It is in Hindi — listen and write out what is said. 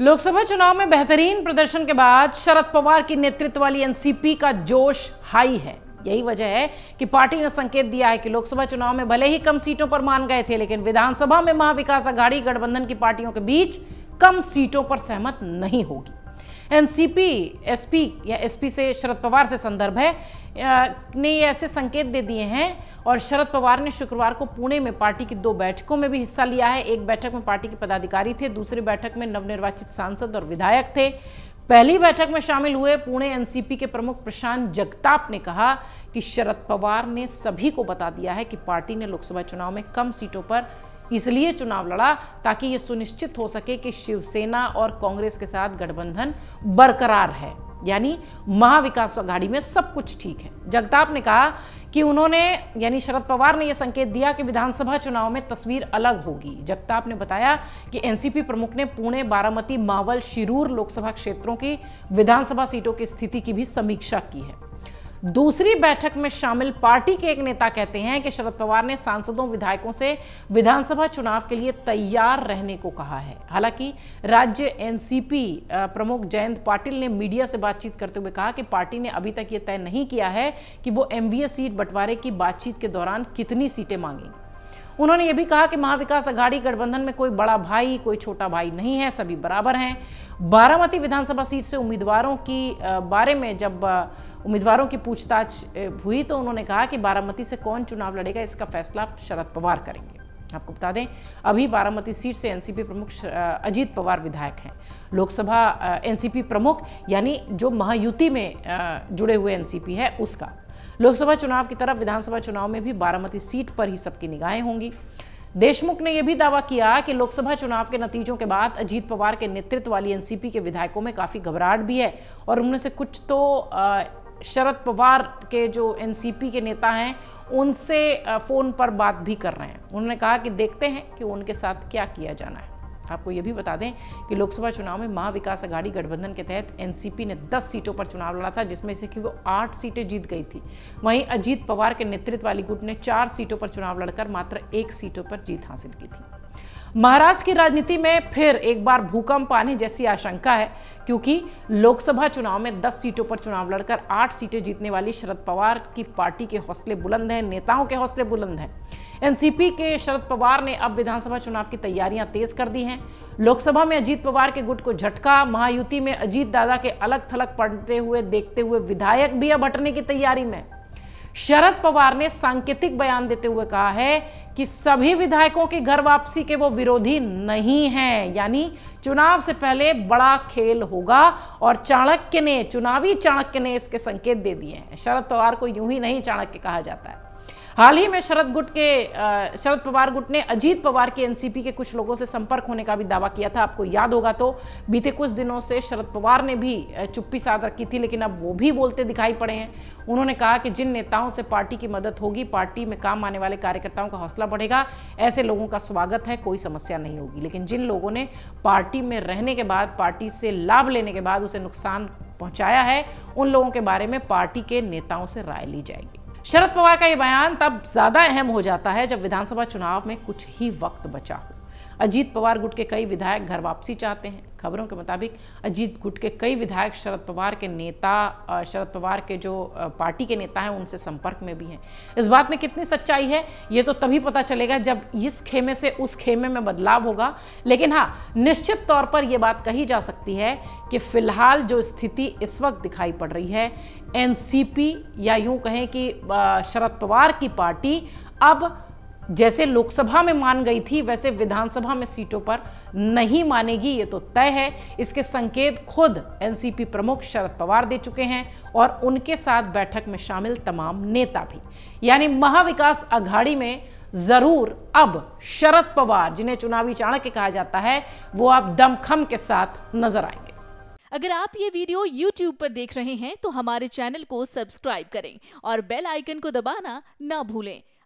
लोकसभा चुनाव में बेहतरीन प्रदर्शन के बाद शरद पवार की नेतृत्व वाली एनसीपी का जोश हाई है यही वजह है कि पार्टी ने संकेत दिया है कि लोकसभा चुनाव में भले ही कम सीटों पर मान गए थे लेकिन विधानसभा में महाविकास आघाड़ी गठबंधन की पार्टियों के बीच कम सीटों पर सहमत नहीं होगी एनसीपी एसपी या एसपी से शरद पवार से संदर्भ है ने ऐसे संकेत दे दिए हैं और शरद पवार ने शुक्रवार को पुणे में पार्टी की दो बैठकों में भी हिस्सा लिया है एक बैठक में पार्टी के पदाधिकारी थे दूसरी बैठक में नवनिर्वाचित सांसद और विधायक थे पहली बैठक में शामिल हुए पुणे एनसीपी के प्रमुख प्रशांत जगताप ने कहा कि शरद पवार ने सभी को बता दिया है कि पार्टी ने लोकसभा चुनाव में कम सीटों पर इसलिए चुनाव लड़ा ताकि ये सुनिश्चित हो सके कि शिवसेना और कांग्रेस के साथ गठबंधन बरकरार है यानी महाविकास अघाड़ी में सब कुछ ठीक है जगताप ने कहा कि उन्होंने यानी शरद पवार ने यह संकेत दिया कि विधानसभा चुनाव में तस्वीर अलग होगी जगताप ने बताया कि एनसीपी प्रमुख ने पुणे बारामती मावल शिरूर लोकसभा क्षेत्रों की विधानसभा सीटों की स्थिति की भी समीक्षा की है दूसरी बैठक में शामिल पार्टी के एक नेता कहते हैं कि शरद पवार ने सांसदों विधायकों से विधानसभा चुनाव के लिए तैयार रहने को कहा है हालांकि राज्य एनसीपी प्रमुख जयंत पाटिल ने मीडिया से बातचीत करते हुए कहा कि पार्टी ने अभी तक यह तय नहीं किया है कि वो एमवीए सीट बंटवारे की बातचीत के दौरान कितनी सीटें मांगेंगे उन्होंने ये भी कहा कि महाविकास अघाड़ी गठबंधन में कोई बड़ा भाई कोई छोटा भाई नहीं है सभी बराबर हैं बारामती विधानसभा सीट से उम्मीदवारों की बारे में जब उम्मीदवारों की पूछताछ हुई तो उन्होंने कहा कि बारामती से कौन चुनाव लड़ेगा इसका फैसला शरद पवार करेंगे आपको बता दें अभी बारामती सीट से एनसीपी प्रमुख अजीत पवार विधायक हैं लोकसभा एनसीपी प्रमुख यानी जो महायुति में जुड़े हुए एनसीपी है उसका लोकसभा चुनाव की तरफ विधानसभा चुनाव में भी बारामती सीट पर ही सबकी निगाहें होंगी देशमुख ने यह भी दावा किया कि लोकसभा चुनाव के नतीजों के बाद अजीत पवार के नेतृत्व वाली एनसीपी के विधायकों में काफ़ी घबराहट भी है और उनमें से कुछ तो शरद पवार के जो एनसीपी के नेता हैं उनसे फ़ोन पर बात भी कर रहे हैं उन्होंने कहा कि देखते हैं कि उनके साथ क्या किया जाना है आपको यह भी बता दें कि लोकसभा चुनाव में महाविकास अघाड़ी गठबंधन के तहत एनसीपी ने 10 सीटों पर चुनाव लड़ा था जिसमें से कि वो आठ सीटें जीत गई थी वहीं अजीत पवार के नेतृत्व वाली गुट ने चार सीटों पर चुनाव लड़कर मात्र एक सीटों पर जीत हासिल की थी महाराष्ट्र की राजनीति में फिर एक बार भूकंप आने जैसी आशंका है क्योंकि लोकसभा चुनाव में 10 सीटों पर चुनाव लड़कर 8 सीटें जीतने वाली शरद पवार की पार्टी के हौसले बुलंद हैं नेताओं के हौसले बुलंद हैं एनसीपी के शरद पवार ने अब विधानसभा चुनाव की तैयारियां तेज कर दी हैं लोकसभा में अजीत पवार के गुट को झटका महायुति में अजीत दादा के अलग थलग पड़ते हुए देखते हुए विधायक भी अब हटने की तैयारी में शरद पवार ने सांकेतिक बयान देते हुए कहा है कि सभी विधायकों की घर वापसी के वो विरोधी नहीं हैं यानी चुनाव से पहले बड़ा खेल होगा और चाणक्य ने चुनावी चाणक्य ने इसके संकेत दे दिए हैं शरद पवार को यूं ही नहीं चाणक्य कहा जाता है हाल ही में शरद गुट के शरद पवार गुट ने अजीत पवार के एनसीपी के कुछ लोगों से संपर्क होने का भी दावा किया था आपको याद होगा तो बीते कुछ दिनों से शरद पवार ने भी चुप्पी साध रखी थी लेकिन अब वो भी बोलते दिखाई पड़े हैं उन्होंने कहा कि जिन नेताओं से पार्टी की मदद होगी पार्टी में काम आने वाले कार्यकर्ताओं का हौसला बढ़ेगा ऐसे लोगों का स्वागत है कोई समस्या नहीं होगी लेकिन जिन लोगों ने पार्टी में रहने के बाद पार्टी से लाभ लेने के बाद उसे नुकसान पहुंचाया है उन लोगों के बारे में पार्टी के नेताओं से राय ली जाएगी शरद पवार का यह बयान तब ज्यादा अहम हो जाता है जब विधानसभा चुनाव में कुछ ही वक्त बचा हो अजीत पवार गुट के कई विधायक घर वापसी चाहते हैं खबरों के मुताबिक अजीत गुट के कई विधायक शरद पवार के नेता शरद पवार के जो पार्टी के नेता हैं उनसे संपर्क में भी हैं इस बात में कितनी सच्चाई है ये तो तभी पता चलेगा जब इस खेमे से उस खेमे में बदलाव होगा लेकिन हाँ निश्चित तौर पर यह बात कही जा सकती है कि फिलहाल जो स्थिति इस वक्त दिखाई पड़ रही है एनसीपी या यूं कहें कि शरद पवार की पार्टी अब जैसे लोकसभा में मान गई थी वैसे विधानसभा में सीटों पर नहीं मानेगी ये तो तय है इसके संकेत खुद एनसीपी प्रमुख शरद पवार दे चुके हैं और उनके साथ बैठक में शामिल तमाम नेता भी यानी महाविकास अघाड़ी में जरूर अब शरद पवार जिन्हें चुनावी चाणक्य कहा जाता है वो आप दमखम के साथ नजर आएंगे अगर आप ये वीडियो YouTube पर देख रहे हैं तो हमारे चैनल को सब्सक्राइब करें और बेल आइकन को दबाना ना भूलें